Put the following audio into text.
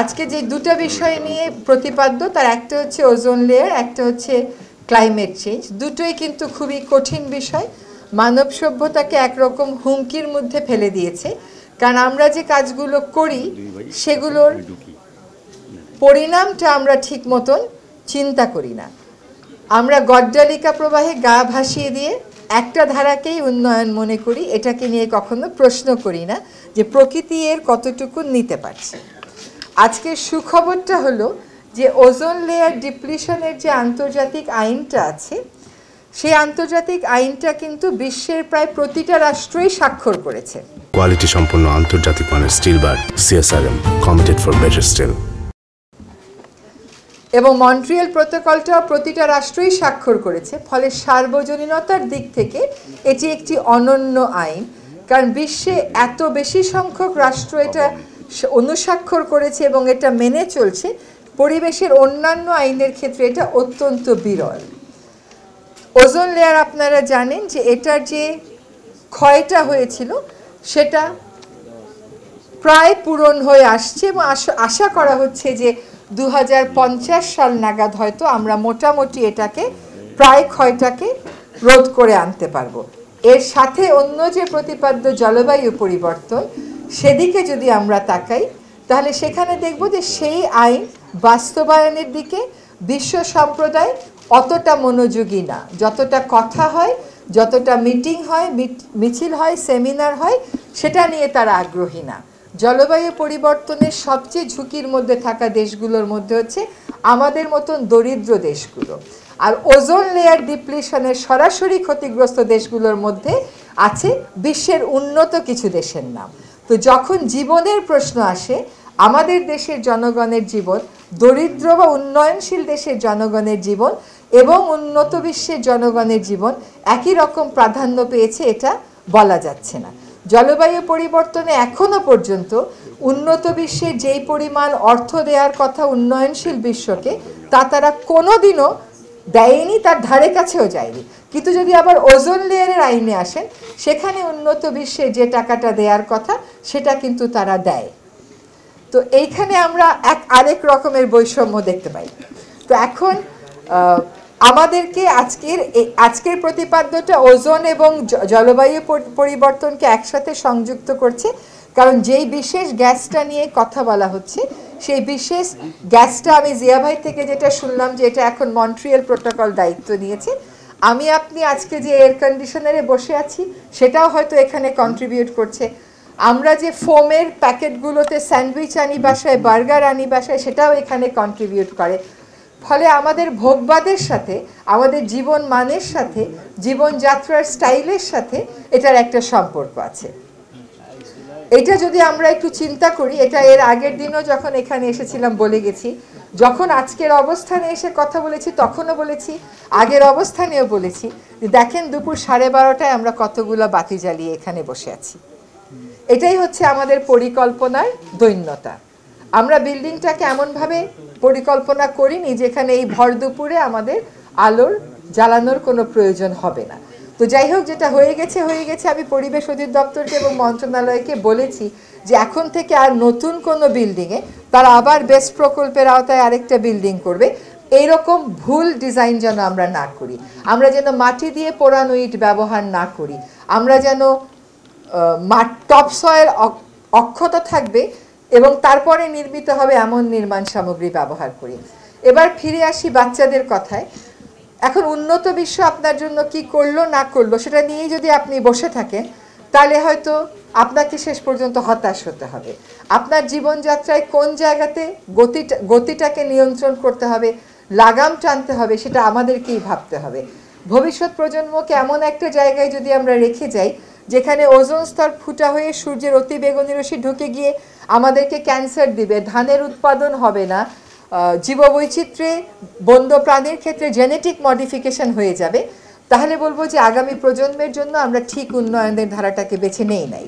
আজকে যে দুটো বিষয় নিয়ে প্রতিপাদ্য তার একটা হচ্ছে ওজোন লেয়ার একটা হচ্ছে ক্লাইমেট চেঞ্জ দুটোই কিন্তু খুবই কঠিন বিষয় মানব সভ্যতাকে একরকম হুমকির মধ্যে ফেলে দিয়েছে কারণ আমরা যে কাজগুলো করি সেগুলোর পরিণামটা আমরা ঠিক মতন চিন্তা করি না আমরা গড্ডালিকা প্রবাহে গা ভাসিয়ে দিয়ে একটা ধারাকেই উন্নয়ন মনে করি এটাকে নিয়ে কখনো প্রশ্ন করি না যে প্রকৃতি এর কতটুকু নিতে পারছে আজকের সুখবরটা হলো যে ওজোন লেয়ার ডিপ্লিশনের যে আন্তর্জাতিক আইনটা আছে সেই আন্তর্জাতিক আইনটা কিন্তু বিশ্বের প্রায় প্রতিটা রাষ্ট্রই স্বাক্ষর করেছে কোয়ালিটি সম্পন্ন আন্তর্জাতিক মানের steel bar CSRM committed for better steel এবং মন্ট্রিয়াল প্রোটোকলটা প্রতিটা রাষ্ট্রই স্বাক্ষর করেছে ফলে সার্বজনীনতার দিক থেকে এটি একটি অনন্য আইন কারণ বিশ্বে এত বেশি সংখ্যক রাষ্ট্র এটা অনুস্বাক্ষর করেছে এবং এটা মেনে চলছে পরিবেশের অন্যান্য আইনের ক্ষেত্রে এটা অত্যন্ত বিরল ওজোন লেয়ার আপনারা জানেন যে এটার যে ক্ষয়টা হয়েছিল সেটা প্রায় পূরণ হয়ে আসছে এবং আশা করা হচ্ছে যে দু সাল নাগাদ হয়তো আমরা মোটামুটি এটাকে প্রায় ক্ষয়টাকে রোধ করে আনতে পারবো এর সাথে অন্য যে প্রতিপাদ্য জলবায়ু পরিবর্তন সেদিকে যদি আমরা তাকাই তাহলে সেখানে দেখব যে সেই আইন বাস্তবায়নের দিকে বিশ্ব সম্প্রদায় অতটা মনোযোগী না যতটা কথা হয় যতটা মিটিং হয় মিছিল হয় সেমিনার হয় সেটা নিয়ে তারা আগ্রহী না জলবায়ু পরিবর্তনের সবচেয়ে ঝুঁকির মধ্যে থাকা দেশগুলোর মধ্যে হচ্ছে আমাদের মতন দরিদ্র দেশগুলো আর ওজোন লেয়ার ডিপ্লিশনের সরাসরি ক্ষতিগ্রস্ত দেশগুলোর মধ্যে আছে বিশ্বের উন্নত কিছু দেশের নাম তো যখন জীবনের প্রশ্ন আসে আমাদের দেশের জনগণের জীবন দরিদ্র বা উন্নয়নশীল দেশের জনগণের জীবন এবং উন্নত বিশ্বের জনগণের জীবন একই রকম প্রাধান্য পেয়েছে এটা বলা যাচ্ছে না জলবায়ু পরিবর্তনে এখনও পর্যন্ত উন্নত বিশ্বে যেই পরিমাণ অর্থ দেওয়ার কথা উন্নয়নশীল বিশ্বকে তা তারা কোনোদিনও দেয়নি তার ধারে কাছেও যায়নি কিন্তু যদি আবার ওজন লেয়ারের আইনে আসেন সেখানে উন্নত বিশ্বে যে টাকাটা দেওয়ার কথা সেটা কিন্তু তারা দেয় তো এইখানে আমরা এক আরেক রকমের বৈষম্য দেখতে পাই তো এখন আমাদেরকে আজকের আজকের প্রতিপাদ্যটা ওজন এবং জলবায়ু পরিবর্তনকে একসাথে সংযুক্ত করছে কারণ যেই বিশেষ গ্যাসটা নিয়ে কথা বলা হচ্ছে সেই বিশেষ গ্যাসটা আমি জিয়া ভাই থেকে যেটা শুনলাম যে এটা এখন মন্ট্রিয়াল প্রোটোকল দায়িত্ব নিয়েছে আমি আপনি আজকে যে এয়ার কন্ডিশনারে বসে আছি সেটাও হয়তো এখানে কন্ট্রিবিউট করছে আমরা যে ফোমের প্যাকেটগুলোতে স্যান্ডউইচ আনি বাসায় বার্গার আনি বাসায় সেটাও এখানে কন্ট্রিবিউট করে ফলে আমাদের ভোগবাদের সাথে আমাদের জীবন মানের সাথে জীবনযাত্রার স্টাইলের সাথে এটার একটা সম্পর্ক আছে এটা যদি আমরা একটু চিন্তা করি এটা এর আগের দিনও যখন এখানে এসেছিলাম বলে গেছি যখন আজকের অবস্থানে এসে কথা বলেছি তখনও বলেছি আগের অবস্থানেও বলেছি দেখেন দুপুর সাড়ে বারোটায় আমরা কতগুলো বাতি জ্বালিয়ে এখানে বসে আছি এটাই হচ্ছে আমাদের পরিকল্পনার দৈন্যতা আমরা বিল্ডিংটাকে এমনভাবে পরিকল্পনা করিনি যেখানে এই ভর দুপুরে আমাদের আলোর জ্বালানোর কোনো প্রয়োজন হবে না তো যাই হোক যেটা হয়ে গেছে হয়ে গেছে আমি পরিবেশ অধিদপ্তরকে এবং মন্ত্রণালয়কে বলেছি যে এখন থেকে আর নতুন কোনো বিল্ডিংয়ে তারা আবার বেস্ট প্রকল্পের আওতায় আরেকটা বিল্ডিং করবে এইরকম ভুল ডিজাইন যেন আমরা না করি আমরা যেন মাটি দিয়ে পোড়ানো ইট ব্যবহার না করি আমরা যেন মাঠ টপ সয়ের অক্ষত থাকবে এবং তারপরে নির্মিত হবে এমন নির্মাণ সামগ্রী ব্যবহার করি এবার ফিরে আসি বাচ্চাদের কথায় এখন উন্নত বিশ্ব আপনার জন্য কি করলো না করলো সেটা নিয়েই যদি আপনি বসে থাকেন তাহলে হয়তো আপনাকে শেষ পর্যন্ত হতাশ হতে হবে আপনার জীবনযাত্রায় কোন জায়গাতে গতিটা গতিটাকে নিয়ন্ত্রণ করতে হবে লাগাম টানতে হবে সেটা আমাদেরকেই ভাবতে হবে ভবিষ্যৎ প্রজন্মকে এমন একটা জায়গায় যদি আমরা রেখে যাই যেখানে ওজোন স্তর ফুটা হয়ে সূর্যের অতি বেগুনি রশ্মি ঢুকে গিয়ে আমাদেরকে ক্যান্সার দিবে ধানের উৎপাদন হবে না জীববৈচিত্র্যে বন্ধ প্রাণীর ক্ষেত্রে জেনেটিক মডিফিকেশন হয়ে যাবে তাহলে বলবো যে আগামী প্রজন্মের জন্য আমরা ঠিক উন্নয়নের ধারাটাকে বেছে নেই নাই